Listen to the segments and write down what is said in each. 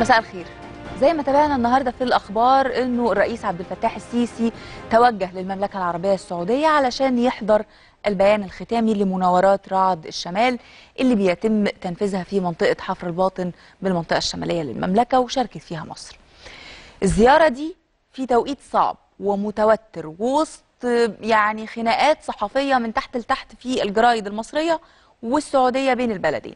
مساء الخير زي ما تابعنا النهارده في الاخبار انه الرئيس عبد الفتاح السيسي توجه للمملكه العربيه السعوديه علشان يحضر البيان الختامي لمناورات رعد الشمال اللي بيتم تنفيذها في منطقه حفر الباطن بالمنطقه الشماليه للمملكه وشاركت فيها مصر. الزياره دي في توقيت صعب ومتوتر ووسط يعني خناقات صحفيه من تحت لتحت في الجرايد المصريه والسعوديه بين البلدين.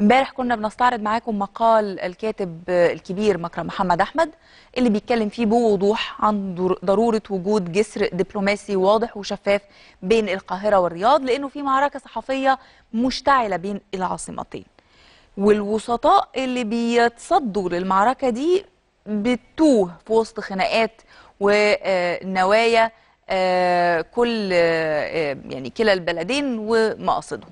امبارح كنا بنستعرض معاكم مقال الكاتب الكبير مكرم محمد احمد اللي بيتكلم فيه بوضوح عن ضروره وجود جسر دبلوماسي واضح وشفاف بين القاهره والرياض لانه في معركه صحفيه مشتعله بين العاصمتين والوسطاء اللي بيتصدوا للمعركه دي بتوه في وسط خناقات ونوايا آه، كل آه، يعني كلا البلدين ومقاصدهم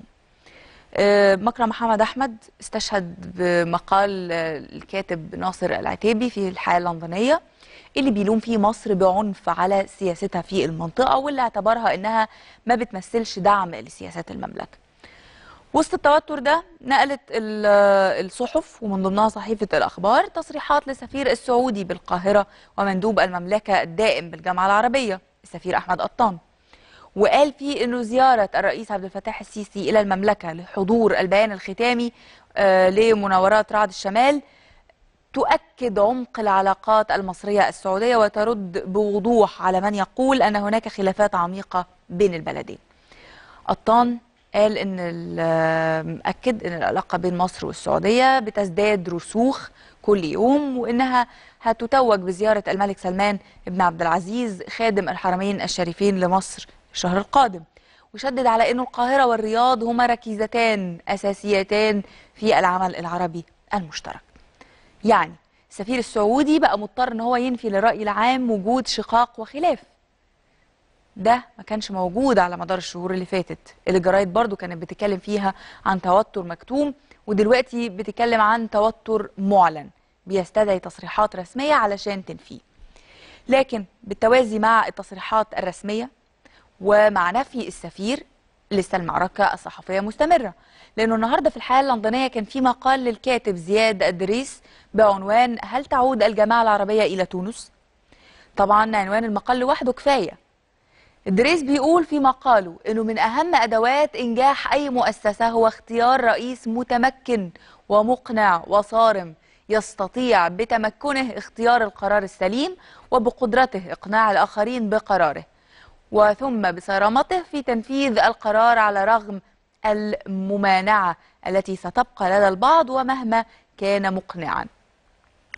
آه، مكرم محمد أحمد استشهد بمقال آه، الكاتب ناصر العتيبي في الحياة اللندنية اللي بيلوم فيه مصر بعنف على سياستها في المنطقة واللي اعتبرها إنها ما بتمثلش دعم لسياسات المملكة وسط التوتر ده نقلت آه، الصحف ومن ضمنها صحيفة الأخبار تصريحات للسفير السعودي بالقاهرة ومندوب المملكة الدائم بالجامعة العربية السفير أحمد قطان وقال فيه انه زياره الرئيس عبد الفتاح السيسي الى المملكه لحضور البيان الختامي آه، لمناورات رعد الشمال تؤكد عمق العلاقات المصريه السعوديه وترد بوضوح على من يقول ان هناك خلافات عميقه بين البلدين. قطان قال ان اكد ان العلاقه بين مصر والسعوديه بتزداد رسوخ كل يوم وانها هتتوج بزياره الملك سلمان بن عبد العزيز خادم الحرمين الشريفين لمصر الشهر القادم وشدد على أن القاهرة والرياض هما ركيزتان أساسيتان في العمل العربي المشترك يعني السفير السعودي بقى مضطر أن هو ينفي للرأي العام وجود شقاق وخلاف ده ما كانش موجود على مدار الشهور اللي فاتت اللي الجرايد برضو كانت بتتكلم فيها عن توتر مكتوم ودلوقتي بتتكلم عن توتر معلن بيستدعي تصريحات رسمية علشان تنفيه لكن بالتوازي مع التصريحات الرسمية ومع نفي السفير لسه المعركة الصحفية مستمرة لأنه النهاردة في الحياة اللندنية كان في مقال للكاتب زياد أدريس بعنوان هل تعود الجماعة العربية إلى تونس؟ طبعا عنوان المقال لوحده كفاية إدريس بيقول في مقاله أنه من أهم أدوات إنجاح أي مؤسسة هو اختيار رئيس متمكن ومقنع وصارم يستطيع بتمكنه اختيار القرار السليم وبقدرته إقناع الآخرين بقراره وثم بصرامته في تنفيذ القرار على رغم الممانعة التي ستبقى لدى البعض ومهما كان مقنعا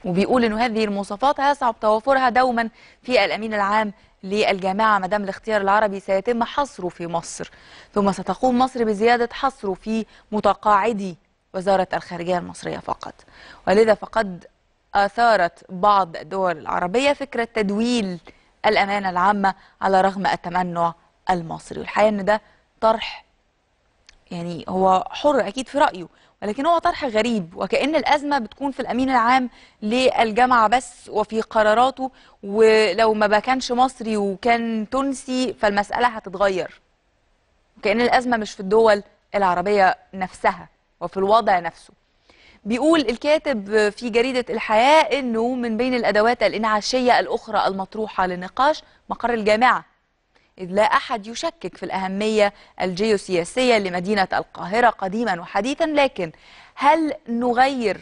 وبيقول أن هذه المواصفات هيصعب توافرها دوما في الأمين العام للجامعة مدام الاختيار العربي سيتم حصره في مصر ثم ستقوم مصر بزيادة حصره في متقاعدي وزارة الخارجية المصرية فقط ولذا فقد أثارت بعض الدول العربية فكرة تدويل الأمانة العامة على رغم التمنع المصري والحقيقة أن ده طرح يعني هو حر أكيد في رأيه ولكن هو طرح غريب وكأن الأزمة بتكون في الأمين العام للجامعة بس وفي قراراته ولو ما كانش مصري وكان تونسي فالمسألة هتتغير وكأن الأزمة مش في الدول العربية نفسها وفي الوضع نفسه بيقول الكاتب في جريدة الحياة أنه من بين الأدوات الإنعاشية الأخرى المطروحة للنقاش مقر الجامعة إذ لا أحد يشكك في الأهمية الجيوسياسية لمدينة القاهرة قديما وحديثا لكن هل نغير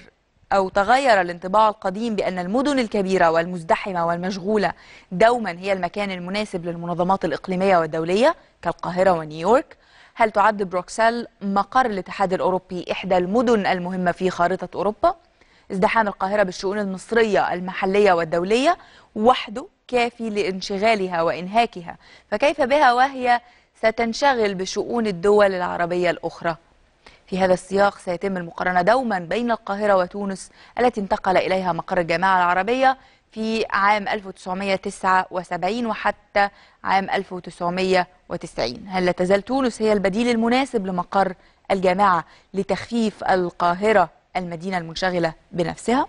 أو تغير الانطباع القديم بأن المدن الكبيرة والمزدحمة والمشغولة دوما هي المكان المناسب للمنظمات الإقليمية والدولية كالقاهرة ونيويورك هل تعد بروكسل مقر الاتحاد الأوروبي إحدى المدن المهمة في خارطة أوروبا؟ ازدحام القاهرة بالشؤون المصرية المحلية والدولية وحده كافي لانشغالها وإنهاكها فكيف بها وهي ستنشغل بشؤون الدول العربية الأخرى؟ في هذا السياق سيتم المقارنة دوما بين القاهرة وتونس التي انتقل إليها مقر الجامعة العربية في عام 1979 وحتى عام 1990 هل لا تزال تونس هي البديل المناسب لمقر الجامعة لتخفيف القاهرة المدينة المنشغلة بنفسها؟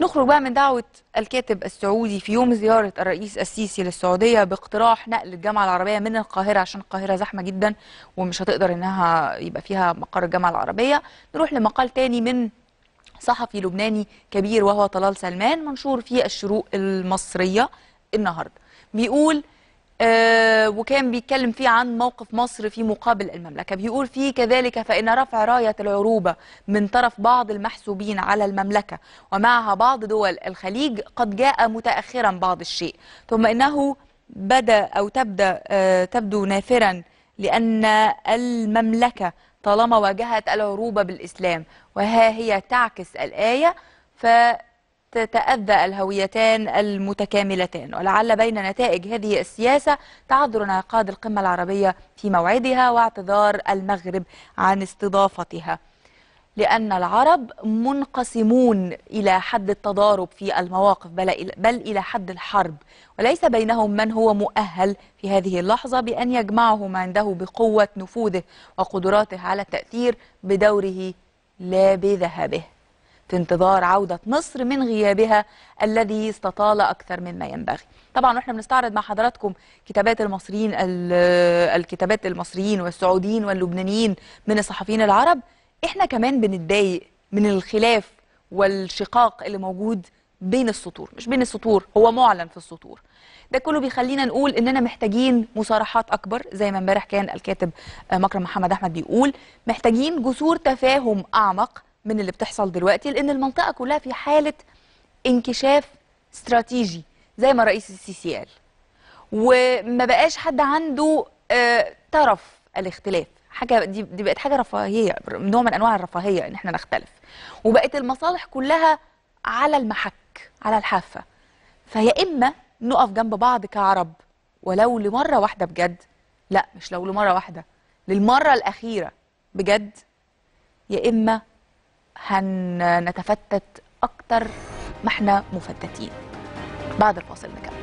نخرج بقى من دعوة الكاتب السعودي في يوم زيارة الرئيس السيسي للسعودية باقتراح نقل الجامعة العربية من القاهرة عشان القاهرة زحمة جدا ومش هتقدر انها يبقى فيها مقر الجامعة العربية نروح لمقال تاني من صحفي لبناني كبير وهو طلال سلمان منشور في الشروق المصرية النهاردة بيقول آه وكان بيتكلم فيه عن موقف مصر في مقابل المملكة بيقول فيه كذلك فإن رفع راية العروبة من طرف بعض المحسوبين على المملكة ومعها بعض دول الخليج قد جاء متأخرا بعض الشيء ثم إنه بدا أو تبدأ آه تبدو نافرا لأن المملكة طالما واجهت العروبة بالإسلام وها هي تعكس الآية فتتأذى الهويتان المتكاملتان ولعل بين نتائج هذه السياسة تعذر انعقاد القمة العربية في موعدها واعتذار المغرب عن استضافتها لأن العرب منقسمون إلى حد التضارب في المواقف بل إلى حد الحرب وليس بينهم من هو مؤهل في هذه اللحظة بأن يجمعهم عنده بقوة نفوذه وقدراته على التأثير بدوره لا بذهبه في انتظار عودة مصر من غيابها الذي استطال أكثر مما ينبغي طبعا واحنا بنستعرض مع حضراتكم كتابات المصريين الكتابات المصريين والسعوديين واللبنانيين من الصحفيين العرب احنا كمان بنتضايق من الخلاف والشقاق اللي موجود بين السطور مش بين السطور هو معلن في السطور ده كله بيخلينا نقول اننا محتاجين مصارحات اكبر زي ما امبارح كان الكاتب آه، مكرم محمد احمد بيقول محتاجين جسور تفاهم اعمق من اللي بتحصل دلوقتي لان المنطقه كلها في حاله انكشاف استراتيجي زي ما رئيس السيسي قال وما بقاش حد عنده آه، طرف الاختلاف حاجه دي, دي بقت حاجه رفاهيه نوع من انواع الرفاهيه ان احنا نختلف وبقت المصالح كلها على المحك على الحافه فيا اما نقف جنب بعض كعرب ولو لمره واحده بجد لا مش لو لمره واحده للمره الاخيره بجد يا اما هنتفتت اكتر ما احنا مفتتين بعد الفاصل نكمل